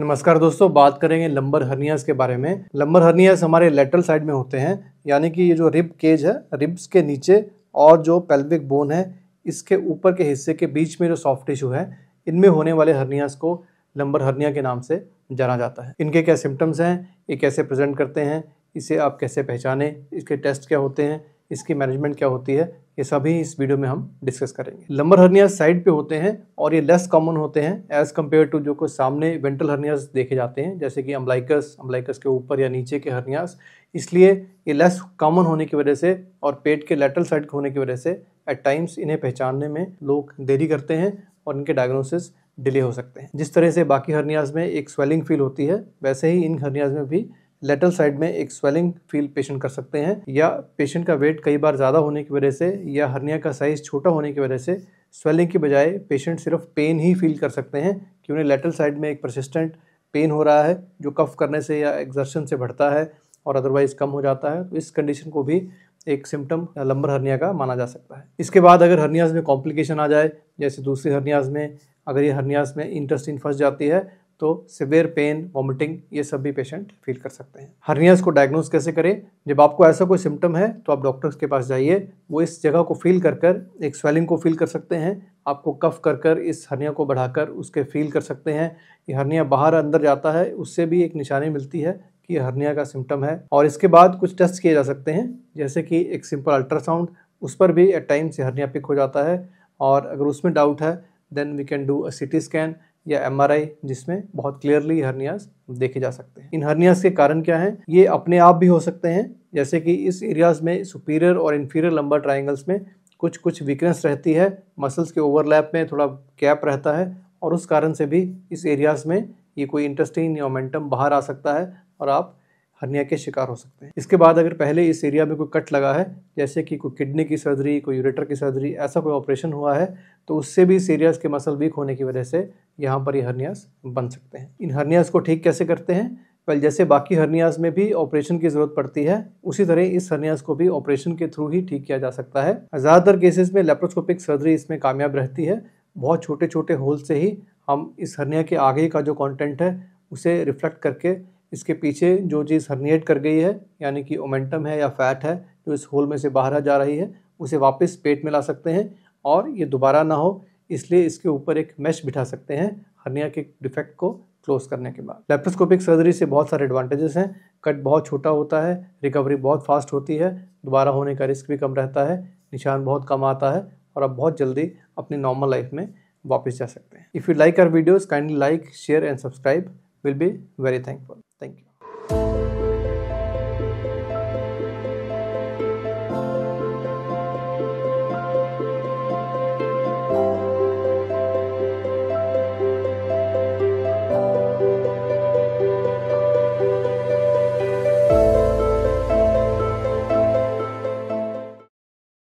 नमस्कार दोस्तों बात करेंगे लंबर हर्नियाज के बारे में लंबर हर्नियाज हमारे लेटरल साइड में होते हैं यानी कि ये जो रिब केज है रिब्स के नीचे और जो पेल्विक बोन है इसके ऊपर के हिस्से के बीच में जो सॉफ्ट टिश्यू है इनमें होने वाले हर्नियाज को लंबर हर्निया के नाम से जाना जाता है इनके क्या सिम्टम्स हैं ये कैसे प्रेजेंट करते हैं इसे आप कैसे पहचाने इसके टेस्ट क्या होते हैं इसकी मैनेजमेंट क्या होती है ये सभी इस वीडियो में हम डिस्कस करेंगे लंबर हर्निया साइड पे होते हैं और ये लेस कॉमन होते हैं एज कम्पेयर टू जो को सामने वेंटल हर्नियाज देखे जाते हैं जैसे कि अम्बलाइकस अम्बलाइकस के ऊपर या नीचे के हर्नियाज इसलिए ये लेस कॉमन होने की वजह से और पेट के लेटरल साइड के होने की वजह से एट टाइम्स इन्हें पहचानने में लोग देरी करते हैं और इनके डायग्नोसिस डिले हो सकते हैं जिस तरह से बाकी हर्नियाज में एक स्वेलिंग फील होती है वैसे ही इन हर्नियाज में भी लेटरल साइड में एक स्वेलिंग फील पेशेंट कर सकते हैं या पेशेंट का वेट कई बार ज़्यादा होने की वजह से या हर्निया का साइज़ छोटा होने की वजह से स्वेलिंग के बजाय पेशेंट सिर्फ पेन ही फील कर सकते हैं कि उन्हें लेटरल साइड में एक परसिस्टेंट पेन हो रहा है जो कफ करने से या एग्जर्शन से बढ़ता है और अदरवाइज़ कम हो जाता है तो इस कंडीशन को भी एक सिम्टम लंबर हर्निया का माना जा सकता है इसके बाद अगर हर्नियाज में कॉम्प्लिकेशन आ जाए जैसे दूसरी हर्नियाज में अगर ये हर्नियाज में इंटरस्टिन फंस जाती है तो सिवियर पेन वॉमिटिंग ये सब भी पेशेंट फील कर सकते हैं हर्नियास को डायग्नोज कैसे करें जब आपको ऐसा कोई सिम्टम है तो आप डॉक्टर्स के पास जाइए वो इस जगह को फील कर कर एक स्वेलिंग को फील कर सकते हैं आपको कफ कर कर इस हर्निया को बढ़ाकर उसके फील कर सकते हैं ये हर्निया बाहर अंदर जाता है उससे भी एक निशानी मिलती है कि हर्निया का सिम्टम है और इसके बाद कुछ टेस्ट किए जा सकते हैं जैसे कि एक सिंपल अल्ट्रासाउंड उस पर भी एट टाइम्स हर्निया पिक हो जाता है और अगर उसमें डाउट है then we can do a C T scan या एम जिसमें बहुत क्लियरली हर्नियाज देखे जा सकते हैं इन हर्नियाज के कारण क्या है ये अपने आप भी हो सकते हैं जैसे कि इस एरियाज में सुपीरियर और इन्फीरियर लंबर ट्राइंगल्स में कुछ कुछ वीकनेस रहती है मसल्स के ओवरलैप में थोड़ा गैप रहता है और उस कारण से भी इस एरियाज में ये कोई इंटरेस्टिंग मोमेंटम बाहर आ सकता है और आप हर्निया के शिकार हो सकते हैं इसके बाद अगर पहले इस एरिया में कोई कट लगा है जैसे कि कोई किडनी की सर्जरी कोई यूरेटर की सर्जरी ऐसा कोई ऑपरेशन हुआ है तो उससे भी इस एरियाज के मसल वीक होने की वजह से यहाँ पर ये हर्नियाज बन सकते हैं इन हर्नियाज को ठीक कैसे करते हैं पहले जैसे बाकी हर्नियाज में भी ऑपरेशन की ज़रूरत पड़ती है उसी तरह इस हर्नियाज को भी ऑपरेशन के थ्रू ही ठीक किया जा सकता है ज़्यादातर केसेस में लेप्रोस्कोपिक सर्जरी इसमें कामयाब रहती है बहुत छोटे छोटे होल से ही हम इस हर्निया के आगे का जो कंटेंट है उसे रिफ्लेक्ट करके इसके पीछे जो चीज़ हर्निएट कर गई है यानी कि ओमेंटम है या फैट है जो इस होल में से बाहर आ जा रही है उसे वापस पेट में ला सकते हैं और ये दोबारा ना हो इसलिए इसके ऊपर एक मैश बिठा सकते हैं हर्निया के डिफेक्ट को क्लोज करने के बाद लेप्रोस्कोपिक सर्जरी से बहुत सारे एडवांटेजेस हैं कट बहुत छोटा होता है रिकवरी बहुत फास्ट होती है दोबारा होने का रिस्क भी कम रहता है निशान बहुत कम आता है और आप बहुत जल्दी अपनी नॉर्मल लाइफ में वापस जा सकते हैं if you like our videos kindly like share and subscribe will be very thankful Thank you.